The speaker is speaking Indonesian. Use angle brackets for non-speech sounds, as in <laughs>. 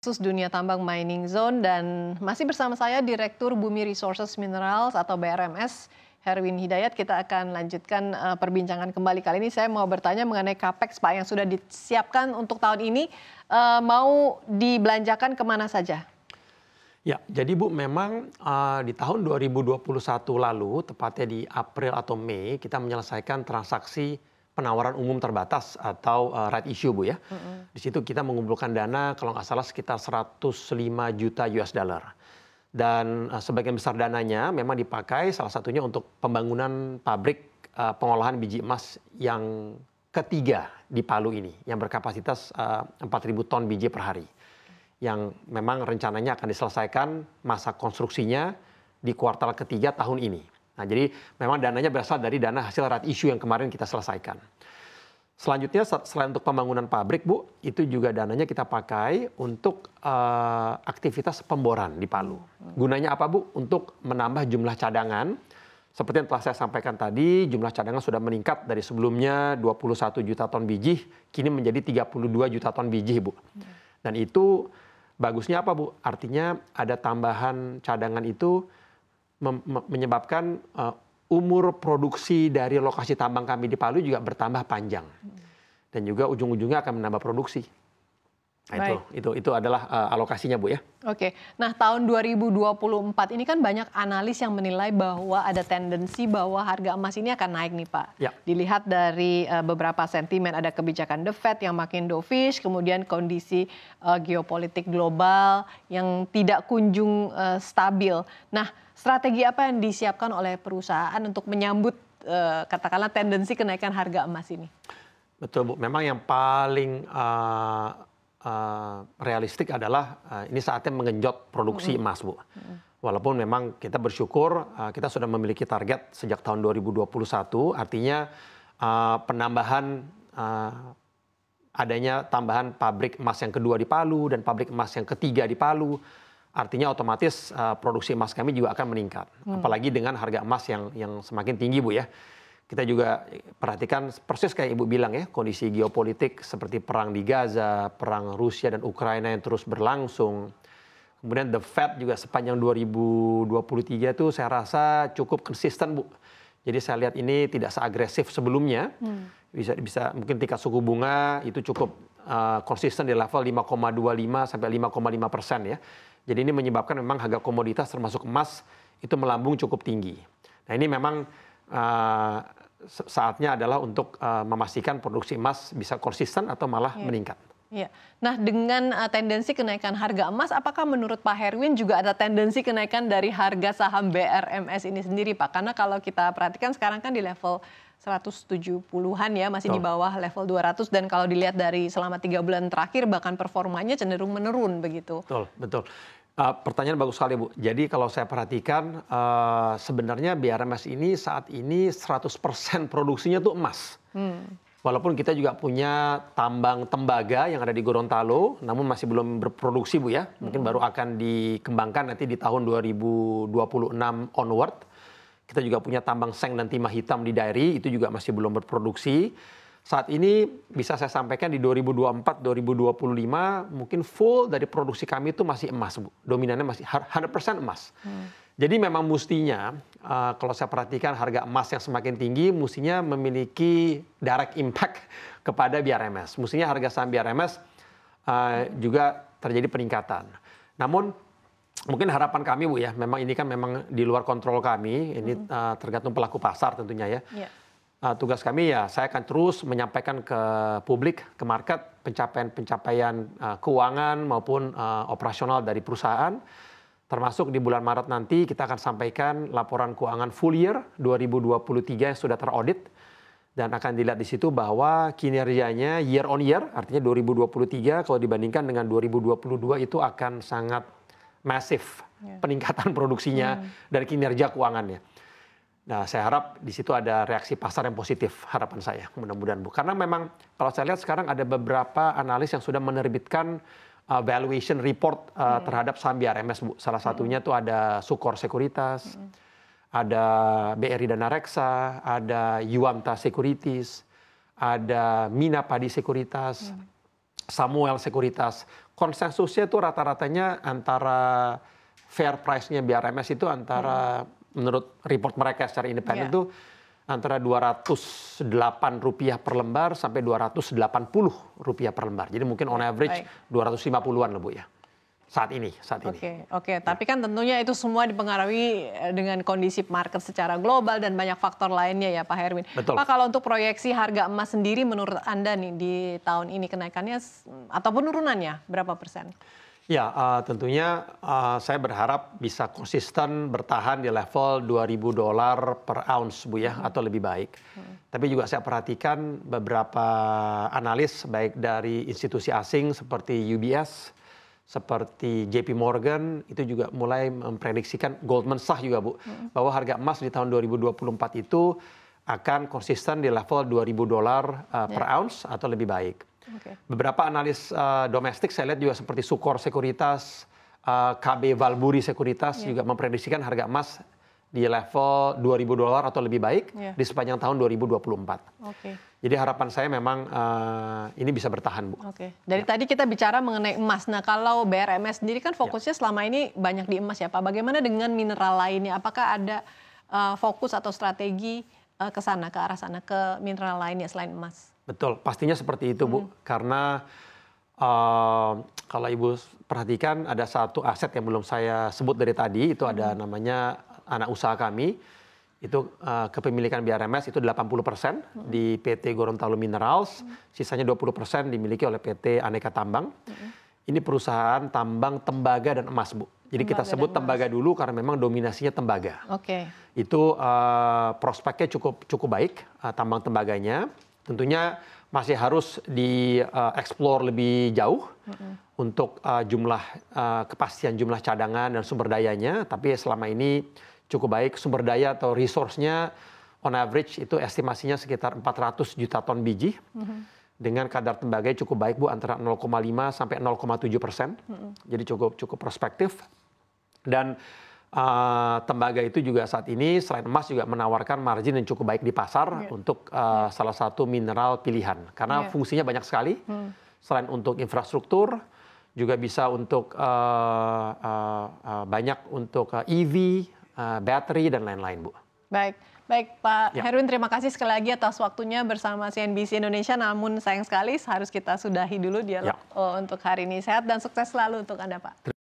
Kasus dunia tambang mining zone dan masih bersama saya Direktur Bumi Resources Minerals atau BRMS Herwin Hidayat. Kita akan lanjutkan uh, perbincangan kembali kali ini. Saya mau bertanya mengenai capex Pak yang sudah disiapkan untuk tahun ini uh, mau dibelanjakan kemana saja? Ya, jadi Bu memang uh, di tahun 2021 lalu tepatnya di April atau Mei kita menyelesaikan transaksi penawaran umum terbatas atau uh, right issue Bu ya. Mm -hmm. Di situ kita mengumpulkan dana kalau nggak salah sekitar 105 juta US dollar. Dan uh, sebagian besar dananya memang dipakai salah satunya untuk pembangunan pabrik uh, pengolahan biji emas yang ketiga di Palu ini yang berkapasitas uh, 4000 ton biji per hari. Yang memang rencananya akan diselesaikan masa konstruksinya di kuartal ketiga tahun ini. Nah, jadi memang dananya berasal dari dana hasil rat isu yang kemarin kita selesaikan. Selanjutnya selain untuk pembangunan pabrik, Bu, itu juga dananya kita pakai untuk uh, aktivitas pemboran di Palu. Gunanya apa, Bu? Untuk menambah jumlah cadangan. Seperti yang telah saya sampaikan tadi, jumlah cadangan sudah meningkat dari sebelumnya 21 juta ton biji, kini menjadi 32 juta ton biji, Bu. Dan itu bagusnya apa, Bu? Artinya ada tambahan cadangan itu menyebabkan uh, umur produksi dari lokasi tambang kami di Palu juga bertambah panjang. Hmm. Dan juga ujung-ujungnya akan menambah produksi. Nah, itu, itu itu adalah uh, alokasinya Bu ya. Oke. Nah, tahun 2024 ini kan banyak analis yang menilai bahwa ada tendensi bahwa harga emas ini akan naik nih, Pak. Ya. Dilihat dari uh, beberapa sentimen ada kebijakan The Fed yang makin dovish, kemudian kondisi uh, geopolitik global yang tidak kunjung uh, stabil. Nah, strategi apa yang disiapkan oleh perusahaan untuk menyambut uh, katakanlah tendensi kenaikan harga emas ini? Betul, Bu. Memang yang paling uh, uh, realistik adalah uh, ini saatnya mengenjot produksi mm -hmm. emas, Bu. Walaupun memang kita bersyukur uh, kita sudah memiliki target sejak tahun 2021, artinya uh, penambahan uh, adanya tambahan pabrik emas yang kedua di Palu dan pabrik emas yang ketiga di Palu. Artinya otomatis uh, produksi emas kami juga akan meningkat, hmm. apalagi dengan harga emas yang yang semakin tinggi, Bu ya kita juga perhatikan persis kayak Ibu bilang ya, kondisi geopolitik seperti perang di Gaza, perang Rusia dan Ukraina yang terus berlangsung. Kemudian The Fed juga sepanjang 2023 itu saya rasa cukup konsisten Bu. Jadi saya lihat ini tidak seagresif sebelumnya. Hmm. Bisa bisa mungkin tingkat suku bunga itu cukup uh, konsisten di level 5,25 sampai 5,5 persen ya. Jadi ini menyebabkan memang harga komoditas termasuk emas itu melambung cukup tinggi. Nah ini memang eh, saatnya adalah untuk uh, memastikan produksi emas bisa konsisten atau malah yeah. meningkat. Ya. Nah, dengan uh, tendensi kenaikan harga emas, apakah menurut Pak Herwin juga ada tendensi kenaikan dari harga saham BRMS ini sendiri, Pak? Karena kalau kita perhatikan sekarang kan di level 170-an ya, masih oh. di bawah level 200 dan kalau dilihat dari selama tiga bulan terakhir bahkan performanya cenderung menurun begitu. Betul, betul. Uh, pertanyaan bagus sekali Bu. Jadi kalau saya perhatikan uh, sebenarnya BRMS ini saat ini 100% produksinya tuh emas. Hmm. Walaupun kita juga punya tambang tembaga yang ada di Gorontalo, namun masih belum berproduksi Bu ya. Mungkin hmm. baru akan dikembangkan nanti di tahun 2026 onward. Kita juga punya tambang seng dan timah hitam di Dairi, itu juga masih belum berproduksi. Saat ini bisa saya sampaikan di 2024, 2025 mungkin full dari produksi kami itu masih emas, Bu. Dominannya masih 100% emas. Hmm. Jadi memang mestinya uh, kalau saya perhatikan harga emas yang semakin tinggi mestinya memiliki direct impact <laughs> kepada BRMS. Mestinya harga saham BRMS uh, eh, juga terjadi peningkatan. Namun mungkin harapan kami Bu ya, memang ini kan memang di luar kontrol kami, ini hmm. uh, tergantung pelaku pasar tentunya ya. Yeah uh, tugas kami ya saya akan terus menyampaikan ke publik, ke market pencapaian-pencapaian uh, keuangan maupun uh, operasional dari perusahaan. Termasuk di bulan Maret nanti kita akan sampaikan laporan keuangan full year 2023 yang sudah teraudit dan akan dilihat di situ bahwa kinerjanya year on year artinya 2023 kalau dibandingkan dengan 2022 itu akan sangat masif yeah. peningkatan produksinya yeah. Hmm. dan kinerja keuangannya. Nah, saya harap di situ ada reaksi pasar yang positif, harapan saya. Mudah-mudahan Bu. Karena memang kalau saya lihat sekarang ada beberapa analis yang sudah menerbitkan uh, valuation report uh, hmm. terhadap saham BRMS Bu. Salah hmm. satunya hmm. ada Sukor Sekuritas, hmm. ada BRI Dana Reksa, ada Yuanta Securities, ada Mina Padi Sekuritas, hmm. Samuel Sekuritas. Konsensusnya tuh rata-ratanya antara fair price-nya BRMS itu antara hmm menurut report mereka secara independen yeah. itu antara 208 rupiah per lembar sampai 280 rupiah per lembar. Jadi mungkin on iya, average 250-an lah Bu ya. Saat ini, saat ini. Oke, okay. Iya. Okay. tapi kan tentunya itu semua dipengaruhi eh, dengan kondisi market secara global dan banyak faktor lainnya ya Pak Herwin. Betul. Pak kalau untuk proyeksi harga emas sendiri menurut Anda nih di tahun ini kenaikannya atau penurunannya berapa persen? Ya, uh, tentunya uh, saya berharap bisa konsisten bertahan di level 2000 dolar per ounce Bu ya hmm. atau lebih baik. Hmm. Tapi juga saya perhatikan beberapa analis baik dari institusi asing seperti UBS, seperti JP Morgan itu juga mulai memprediksikan Goldman Sachs juga Bu hmm. bahwa harga emas di tahun 2024 itu akan konsisten di level 2000 dolar uh, eh, yeah. per ya. ounce atau lebih baik. Okay. Beberapa analis uh, domestik saya lihat juga seperti Sukor Sekuritas, uh, eh, KB Valburi Sekuritas yeah. juga memprediksikan harga emas di level 2000 dolar atau lebih baik yeah. di sepanjang tahun 2024. Okay. Jadi harapan saya memang uh, ini bisa bertahan, Bu. Oke. Okay. Dari ya. tadi kita bicara mengenai emas. Nah, kalau BRMS sendiri kan iya. fokusnya ya. selama ini banyak di emas ya, Pak. Bagaimana dengan mineral lainnya? Apakah ada uh, fokus atau strategi uh, ke sana, ke arah sana, ke mineral lainnya selain emas? Betul, pastinya seperti itu Bu. Hmm. Karena uh, kalau Ibu perhatikan ada satu aset yang belum saya sebut dari tadi, itu hmm. ada namanya anak usaha kami. Itu uh, kepemilikan BRMS itu 80% hmm. di PT Gorontalo Minerals, hmm. sisanya 20% dimiliki oleh PT Aneka Tambang. Hmm. Ini perusahaan tambang tembaga dan emas, Bu. Jadi tembaga kita sebut tembaga dulu karena memang dominasinya tembaga. Oke. Okay. Itu uh, prospeknya cukup cukup baik uh, tambang tembaganya Tentunya masih harus dieksplor uh, lebih jauh mm -hmm. untuk uh, jumlah uh, kepastian jumlah cadangan dan sumber dayanya. Tapi selama ini cukup baik sumber daya atau resource-nya on average itu estimasinya sekitar 400 juta ton biji. Mm -hmm. Dengan kadar tembaga cukup baik Bu antara 0,5 sampai 0,7 persen. Mm -hmm. Jadi cukup cukup prospektif. Dan Eh, tembaga itu juga saat ini selain emas juga menawarkan margin yang cukup baik di pasar yeah. untuk uh, eh, yeah. salah satu mineral pilihan karena yeah. fungsinya banyak sekali hmm. selain untuk infrastruktur juga bisa untuk uh, uh, uh, banyak untuk uh, EV, uh, baterai dan lain-lain bu. Baik. Baik Pak ya. Herwin, terima kasih sekali lagi atas waktunya bersama CNBC Indonesia. Namun sayang sekali harus kita sudahi dulu dialog ya. untuk hari ini. Sehat dan sukses selalu untuk Anda Pak.